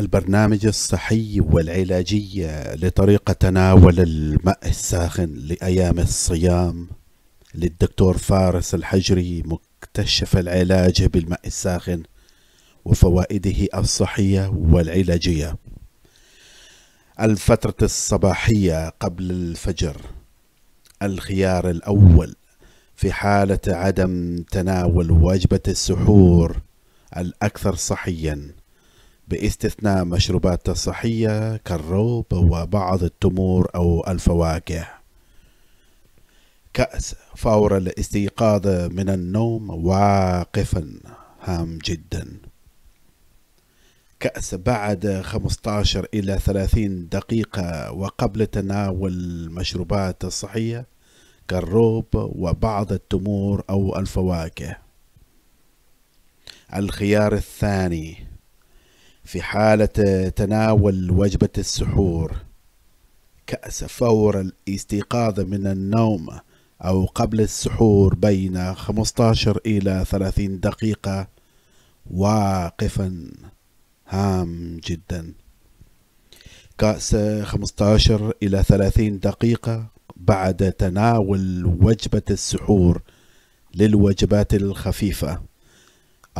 البرنامج الصحي والعلاجي لطريقة تناول الماء الساخن لأيام الصيام للدكتور فارس الحجري مكتشف العلاج بالماء الساخن وفوائده الصحية والعلاجية الفترة الصباحية قبل الفجر الخيار الأول في حالة عدم تناول وجبة السحور الأكثر صحيًا باستثناء مشروبات الصحية كالروب وبعض التمور أو الفواكه كأس فور الاستيقاظ من النوم واقفا هام جدا كأس بعد 15 إلى 30 دقيقة وقبل تناول المشروبات الصحية كالروب وبعض التمور أو الفواكه الخيار الثاني في حالة تناول وجبة السحور كأس فور الاستيقاظ من النوم أو قبل السحور بين 15 إلى 30 دقيقة واقفا هام جدا كأس 15 إلى 30 دقيقة بعد تناول وجبة السحور للوجبات الخفيفة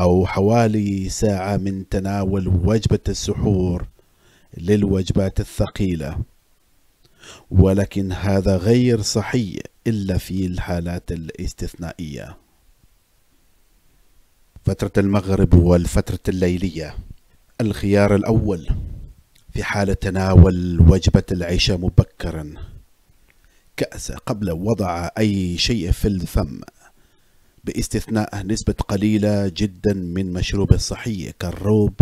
أو حوالي ساعة من تناول وجبة السحور للوجبات الثقيلة ولكن هذا غير صحي إلا في الحالات الاستثنائية فترة المغرب والفترة الليلية الخيار الأول في حال تناول وجبة العشاء مبكرا كأس قبل وضع أي شيء في الفم باستثناء نسبة قليلة جدا من مشروب الصحي كالروب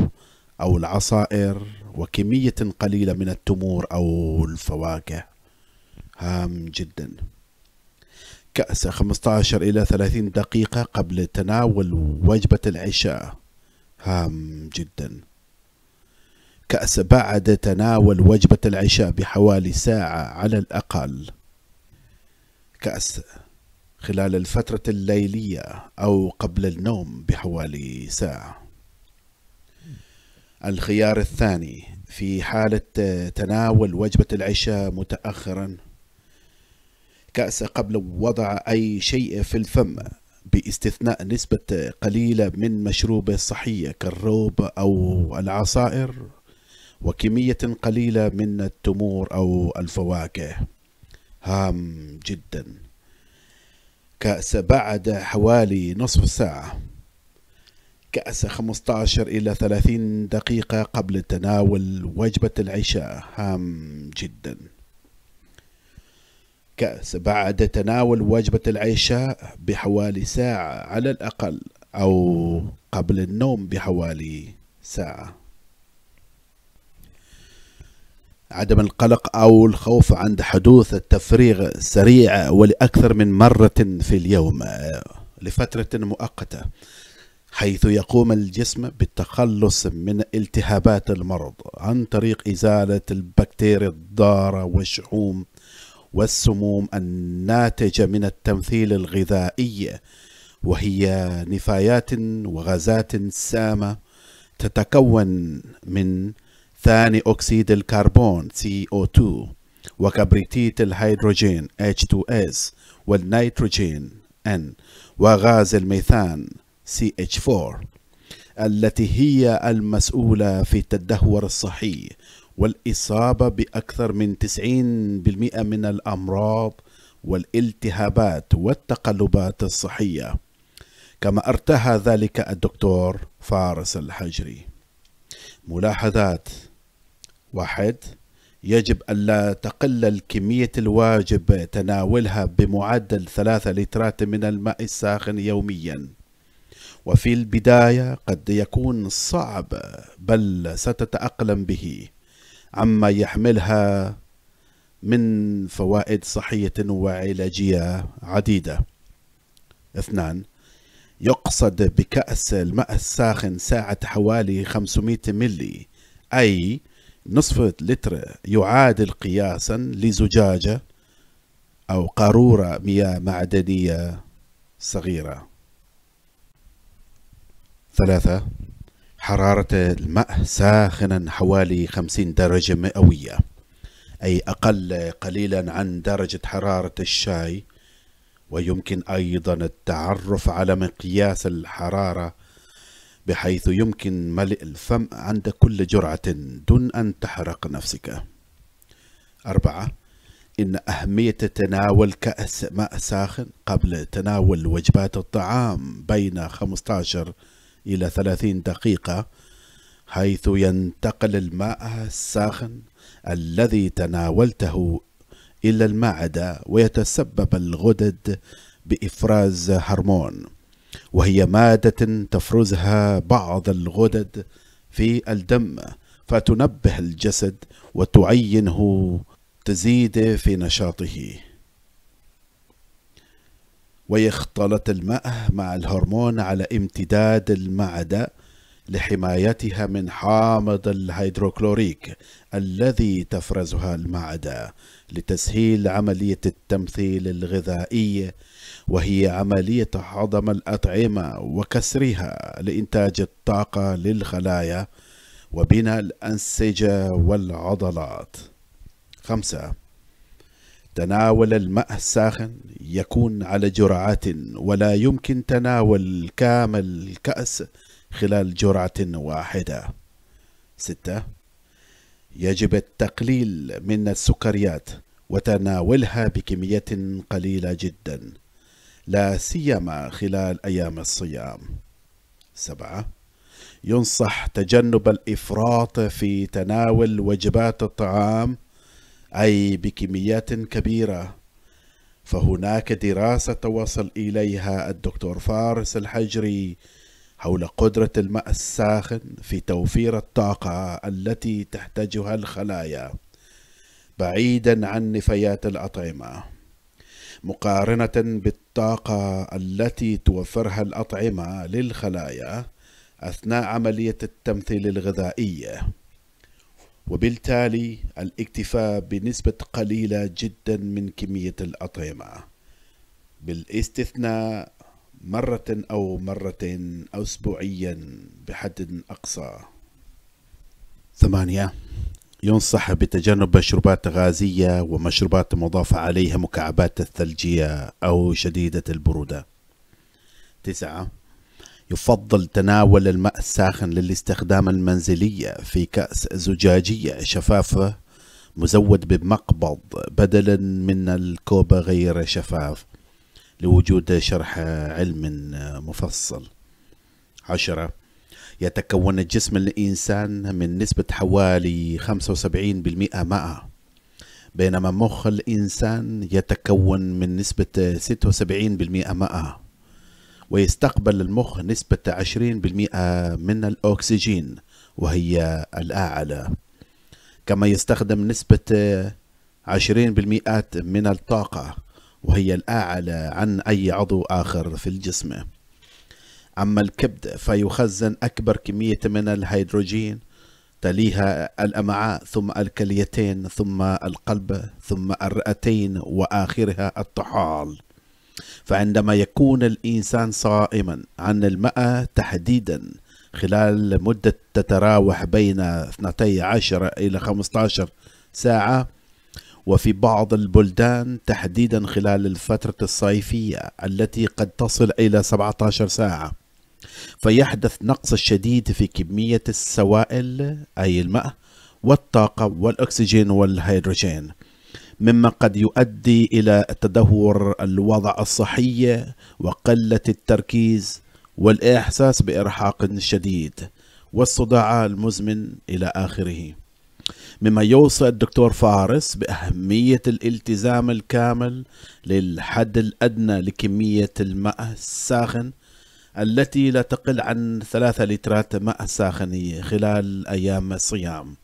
أو العصائر وكمية قليلة من التمور أو الفواكه هام جدا كأس 15 إلى 30 دقيقة قبل تناول وجبة العشاء هام جدا كأس بعد تناول وجبة العشاء بحوالي ساعة على الأقل كأس خلال الفترة الليلية أو قبل النوم بحوالي ساعة. الخيار الثاني في حالة تناول وجبة العشاء متأخرا كأس قبل وضع أي شيء في الفم باستثناء نسبة قليلة من مشروبه الصحية كالروب أو العصائر وكمية قليلة من التمور أو الفواكه هام جداً كأس بعد حوالي نصف ساعة كأس 15 إلى 30 دقيقة قبل تناول وجبة العشاء هام جدا كأس بعد تناول وجبة العشاء بحوالي ساعة على الأقل أو قبل النوم بحوالي ساعة عدم القلق أو الخوف عند حدوث التفريغ سريع ولأكثر من مرة في اليوم لفترة مؤقتة حيث يقوم الجسم بالتخلص من التهابات المرض عن طريق إزالة البكتيريا الضارة والشحوم والسموم الناتجة من التمثيل الغذائي وهي نفايات وغازات سامة تتكون من ثاني أكسيد الكربون CO2 وكبريتيت الهيدروجين H2S والنيتروجين N وغاز الميثان CH4 التي هي المسؤولة في التدهور الصحي والإصابة بأكثر من 90% من الأمراض والالتهابات والتقلبات الصحية كما ارتهى ذلك الدكتور فارس الحجري ملاحظات واحد يجب ألا تقل الكمية الواجب تناولها بمعدل ثلاثة لترات من الماء الساخن يوميا وفي البداية قد يكون صعب بل ستتأقلم به عما يحملها من فوائد صحية وعلاجية عديدة اثنان يقصد بكأس الماء الساخن ساعة حوالي 500 ملي أي نصف لتر يعادل قياسا لزجاجة أو قارورة مياه معدنية صغيرة ثلاثة حرارة الماء ساخنا حوالي 50 درجة مئوية أي أقل قليلا عن درجة حرارة الشاي ويمكن أيضا التعرف على مقياس الحرارة بحيث يمكن ملء الفم عند كل جرعة دون أن تحرق نفسك أربعة إن أهمية تناول كأس ماء ساخن قبل تناول وجبات الطعام بين 15 إلى 30 دقيقة حيث ينتقل الماء الساخن الذي تناولته إلى المعدة ويتسبب الغدد بإفراز هرمون وهي مادة تفرزها بعض الغدد في الدم فتنبه الجسد وتعينه تزيد في نشاطه ويختلط الماء مع الهرمون على امتداد المعدة لحمايتها من حامض الهيدروكلوريك الذي تفرزها المعدة لتسهيل عملية التمثيل الغذائي وهي عملية هضم الأطعمة وكسرها لإنتاج الطاقة للخلايا وبناء الأنسجة والعضلات خمسة تناول الماء الساخن يكون على جرعات ولا يمكن تناول كامل الكأس خلال جرعة واحدة ستة يجب التقليل من السكريات وتناولها بكمية قليلة جدا لا سيما خلال أيام الصيام سبعة ينصح تجنب الإفراط في تناول وجبات الطعام أي بكميات كبيرة فهناك دراسة توصل إليها الدكتور فارس الحجري حول قدرة الماء الساخن في توفير الطاقة التي تحتاجها الخلايا بعيدا عن نفايات الأطعمة مقارنة بالطاقة التي توفرها الأطعمة للخلايا أثناء عملية التمثيل الغذائية وبالتالي الاكتفاء بنسبة قليلة جدا من كمية الأطعمة بالاستثناء مرة أو مرتين أسبوعيا بحد أقصى ثمانية ينصح بتجنب مشروبات غازية ومشروبات مضافة عليها مكعبات الثلجية أو شديدة البرودة تسعة يفضل تناول الماء الساخن للاستخدام المنزلي في كأس زجاجية شفافة مزود بمقبض بدلا من الكوب غير شفاف لوجود شرح علم مفصل عشرة يتكون جسم الإنسان من نسبة حوالي 75% ماء بينما مخ الإنسان يتكون من نسبة 76% ماء ويستقبل المخ نسبة 20% من الأكسجين وهي الأعلى كما يستخدم نسبة 20% من الطاقة وهي الأعلى عن أي عضو آخر في الجسم أما الكبد فيخزن أكبر كمية من الهيدروجين تليها الأمعاء ثم الكليتين ثم القلب ثم الرئتين وآخرها الطحال فعندما يكون الإنسان صائما عن الماء تحديدا خلال مدة تتراوح بين 12 إلى 15 ساعة وفي بعض البلدان تحديدا خلال الفترة الصيفية التي قد تصل إلى 17 ساعة فيحدث نقص شديد في كمية السوائل أي الماء والطاقة والأكسجين والهيدروجين مما قد يؤدي إلى تدهور الوضع الصحي وقلة التركيز والإحساس بإرهاق شديد والصداع المزمن إلى آخره مما يوصي الدكتور فارس بأهمية الالتزام الكامل للحد الأدنى لكمية الماء الساخن التي لا تقل عن ثلاثة لترات ماء ساخن خلال أيام الصيام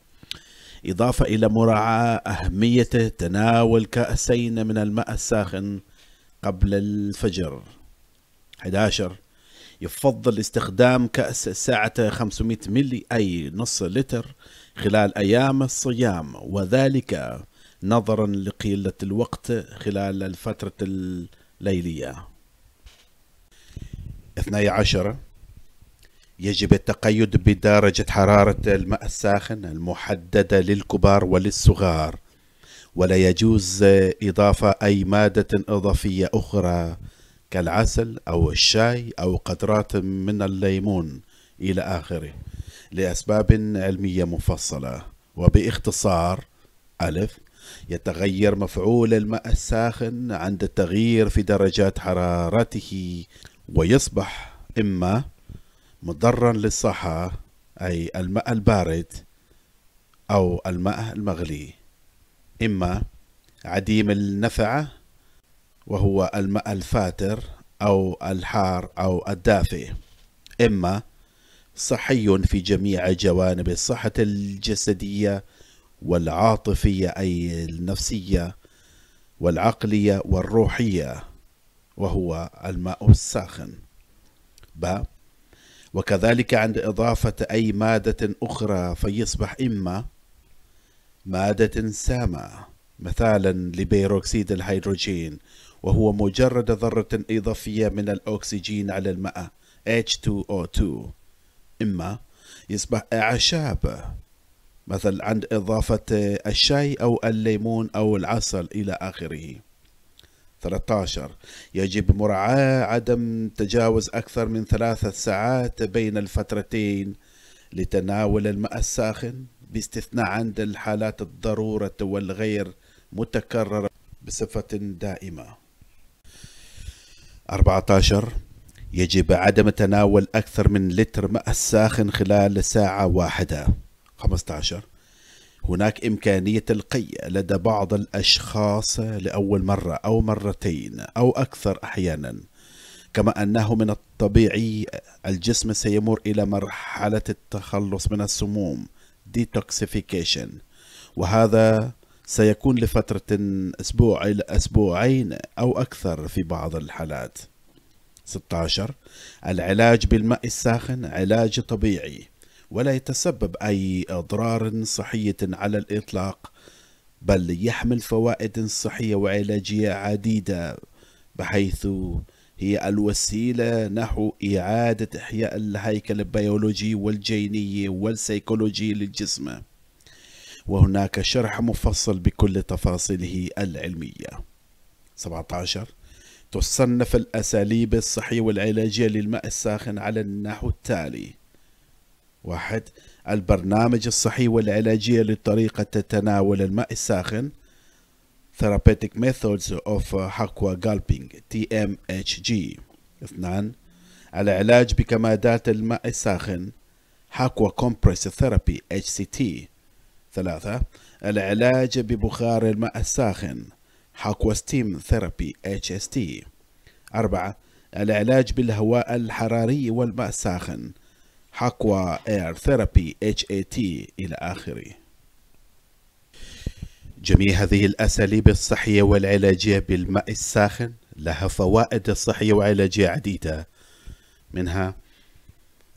إضافة إلى مراعاة أهمية تناول كأسين من الماء الساخن قبل الفجر 11 يفضل استخدام كأس ساعة 500 ملي أي نص لتر خلال أيام الصيام وذلك نظرا لقلة الوقت خلال الفترة الليلية 12 يجب التقيد بدرجة حرارة الماء الساخن المحددة للكبار وللصغار ولا يجوز إضافة أي مادة إضافية أخرى كالعسل أو الشاي أو قطرات من الليمون إلى آخره لأسباب علمية مفصلة وباختصار ألف يتغير مفعول الماء الساخن عند التغيير في درجات حرارته ويصبح إما مضرا للصحة أي الماء البارد أو الماء المغلي إما عديم النفعة وهو الماء الفاتر أو الحار أو الدافئ إما صحي في جميع جوانب الصحة الجسدية والعاطفية أي النفسية والعقلية والروحية وهو الماء الساخن ب وكذلك عند إضافة أي مادة أخرى فيصبح إما مادة سامة مثالا لبيروكسيد الهيدروجين وهو مجرد ذرة إضافية من الأكسجين على الماء H2O2 إما يصبح أعشاب مثل عند إضافة الشاي أو الليمون أو العسل إلى آخره 13 يجب مراعاة عدم تجاوز أكثر من ثلاثة ساعات بين الفترتين لتناول الماء الساخن باستثناء عند الحالات الضرورة والغير متكررة بصفة دائمة 14 يجب عدم تناول أكثر من لتر ماء ساخن خلال ساعة واحدة 15 هناك إمكانية القي لدى بعض الأشخاص لأول مرة أو مرتين أو أكثر أحيانا كما أنه من الطبيعي الجسم سيمر إلى مرحلة التخلص من السموم detoxification وهذا سيكون لفترة أسبوع إلى أسبوعين أو أكثر في بعض الحالات 16 العلاج بالماء الساخن علاج طبيعي ولا يتسبب أي أضرار صحية على الإطلاق بل يحمل فوائد صحية وعلاجية عديدة بحيث هي الوسيلة نحو إعادة إحياء الهيكل البيولوجي والجيني والسيكولوجي للجسم وهناك شرح مفصل بكل تفاصيله العلمية 17 تصنف الأساليب الصحية والعلاجية للماء الساخن على النحو التالي واحد البرنامج الصحي والعلاجية لطريقة تناول الماء الساخن Therapeutic Methods of Aqua Gulping TMHG 2 العلاج بكمادات الماء الساخن Aqua Compress Therapy HCT ثلاثة العلاج ببخار الماء الساخن حكوى ستيم ثيرابي HST أربعة العلاج بالهواء الحراري والماء الساخن حكوى اير ثيرابي HAT إلى آخره جميع هذه الأساليب الصحية والعلاجية بالماء الساخن لها فوائد صحية وعلاجية عديدة منها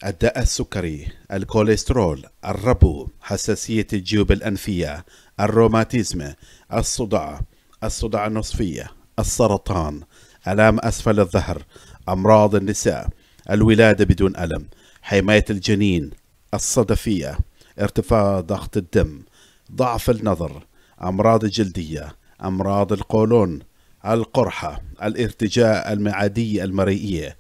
الداء السكري الكوليسترول الربو حساسية الجيوب الأنفية الروماتيزم الصداع الصداع النصفية السرطان ألام أسفل الظهر أمراض النساء الولادة بدون ألم حماية الجنين الصدفية ارتفاع ضغط الدم ضعف النظر أمراض الجلدية أمراض القولون القرحة الارتجاء المعادي المرئية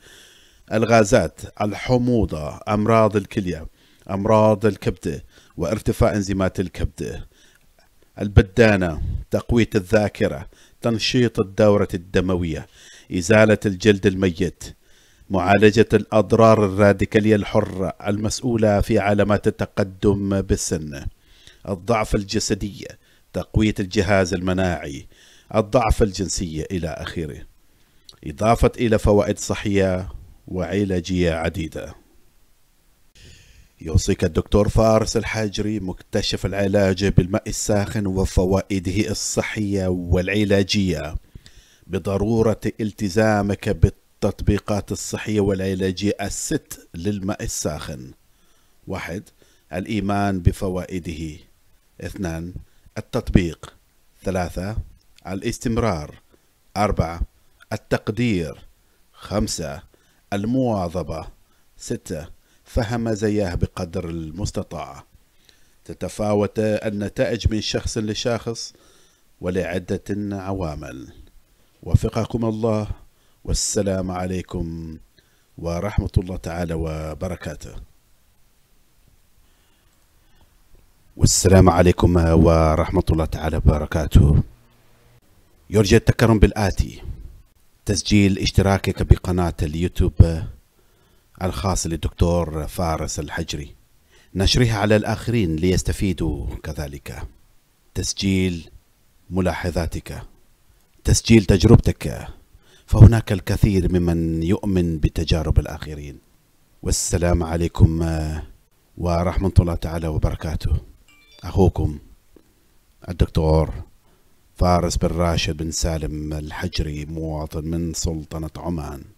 الغازات الحموضة أمراض الكلية أمراض الكبدة وارتفاع انزيمات الكبدة البدانة تقوية الذاكرة تنشيط الدورة الدموية إزالة الجلد الميت معالجة الأضرار الراديكالية الحرة المسؤولة في علامات التقدم بالسن الضعف الجسدي تقوية الجهاز المناعي الضعف الجنسي إلى آخره إضافة إلى فوائد صحية وعلاجية عديدة يوصيك الدكتور فارس الحجري مكتشف العلاج بالماء الساخن وفوائده الصحية والعلاجية بضرورة التزامك بالتطبيقات الصحية والعلاجية الست للماء الساخن واحد الإيمان بفوائده اثنان التطبيق ثلاثة الاستمرار أربعة التقدير خمسة المواظبة ستة فهم زياه بقدر المستطاع تتفاوت النتائج من شخص لشخص ولعدة عوامل وفقكم الله والسلام عليكم ورحمة الله تعالى وبركاته والسلام عليكم ورحمة الله تعالى وبركاته يرجى التكرم بالآتي تسجيل اشتراكك بقناة اليوتيوب الخاصة للدكتور فارس الحجري نشرها على الآخرين ليستفيدوا كذلك تسجيل ملاحظاتك تسجيل تجربتك فهناك الكثير ممن يؤمن بتجارب الآخرين والسلام عليكم ورحمة الله تعالى وبركاته أخوكم الدكتور فارس بن راشد بن سالم الحجري مواطن من سلطنة عمان